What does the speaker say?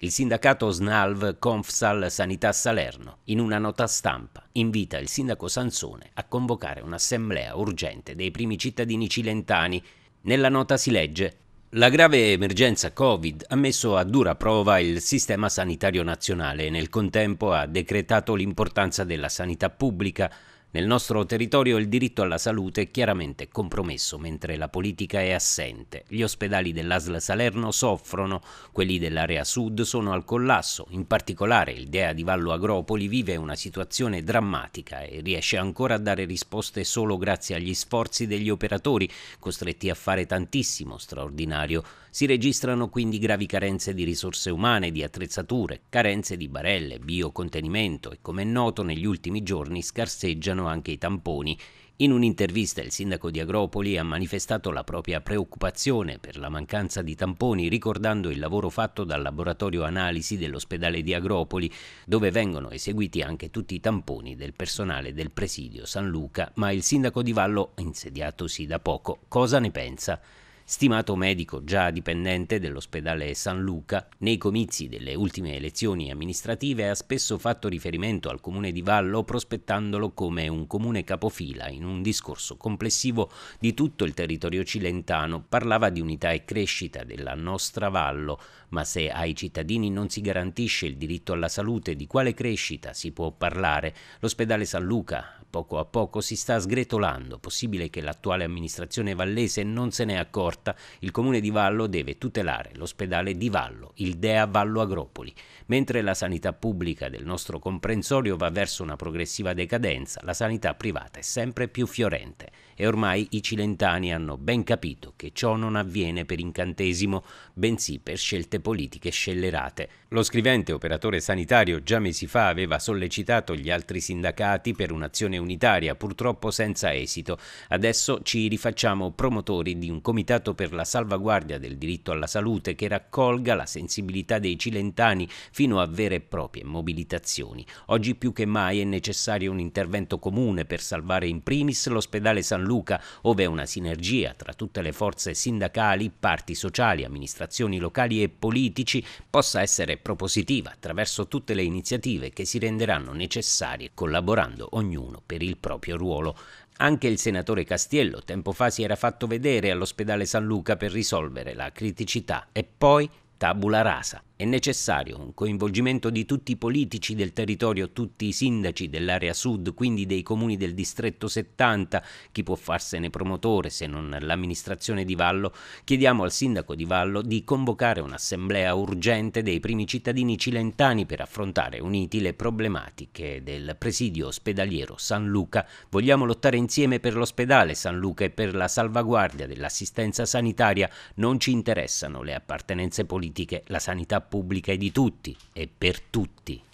Il sindacato SNALV Confsal Sanità Salerno, in una nota stampa, invita il sindaco Sansone a convocare un'assemblea urgente dei primi cittadini cilentani. Nella nota si legge la grave emergenza Covid ha messo a dura prova il sistema sanitario nazionale e nel contempo ha decretato l'importanza della sanità pubblica nel nostro territorio il diritto alla salute è chiaramente compromesso mentre la politica è assente. Gli ospedali dell'Asla Salerno soffrono, quelli dell'area sud sono al collasso, in particolare il DEA di Vallo Agropoli vive una situazione drammatica e riesce ancora a dare risposte solo grazie agli sforzi degli operatori, costretti a fare tantissimo straordinario. Si registrano quindi gravi carenze di risorse umane, di attrezzature, carenze di barelle, biocontenimento e come è noto negli ultimi giorni scarseggiano servono anche i tamponi. In un'intervista il sindaco di Agropoli ha manifestato la propria preoccupazione per la mancanza di tamponi, ricordando il lavoro fatto dal laboratorio analisi dell'ospedale di Agropoli, dove vengono eseguiti anche tutti i tamponi del personale del presidio San Luca. Ma il sindaco di Vallo, insediatosi da poco, cosa ne pensa? stimato medico già dipendente dell'ospedale San Luca, nei comizi delle ultime elezioni amministrative ha spesso fatto riferimento al comune di Vallo prospettandolo come un comune capofila in un discorso complessivo di tutto il territorio cilentano, parlava di unità e crescita della nostra Vallo, ma se ai cittadini non si garantisce il diritto alla salute, di quale crescita si può parlare? L'ospedale San Luca poco a poco si sta sgretolando, possibile che l'attuale amministrazione vallese non se ne accorga porta, il comune di Vallo deve tutelare l'ospedale di Vallo, il DEA Vallo Agropoli. Mentre la sanità pubblica del nostro comprensorio va verso una progressiva decadenza, la sanità privata è sempre più fiorente e ormai i cilentani hanno ben capito che ciò non avviene per incantesimo, bensì per scelte politiche scellerate. Lo scrivente operatore sanitario già mesi fa aveva sollecitato gli altri sindacati per un'azione unitaria, purtroppo senza esito. Adesso ci rifacciamo promotori di un comitato Comitato per la salvaguardia del diritto alla salute che raccolga la sensibilità dei cilentani fino a vere e proprie mobilitazioni. Oggi più che mai è necessario un intervento comune per salvare in primis l'ospedale San Luca, ove una sinergia tra tutte le forze sindacali, parti sociali, amministrazioni locali e politici possa essere propositiva attraverso tutte le iniziative che si renderanno necessarie collaborando ognuno per il proprio ruolo. Anche il senatore Castiello tempo fa si era fatto vedere all'ospedale San Luca per risolvere la criticità e poi tabula rasa. È necessario un coinvolgimento di tutti i politici del territorio, tutti i sindaci dell'area sud, quindi dei comuni del distretto 70, chi può farsene promotore se non l'amministrazione di Vallo. Chiediamo al sindaco di Vallo di convocare un'assemblea urgente dei primi cittadini cilentani per affrontare uniti le problematiche del presidio ospedaliero San Luca. Vogliamo lottare insieme per l'ospedale San Luca e per la salvaguardia dell'assistenza sanitaria. Non ci interessano le appartenenze politiche, la sanità pubblica è di tutti, e per tutti.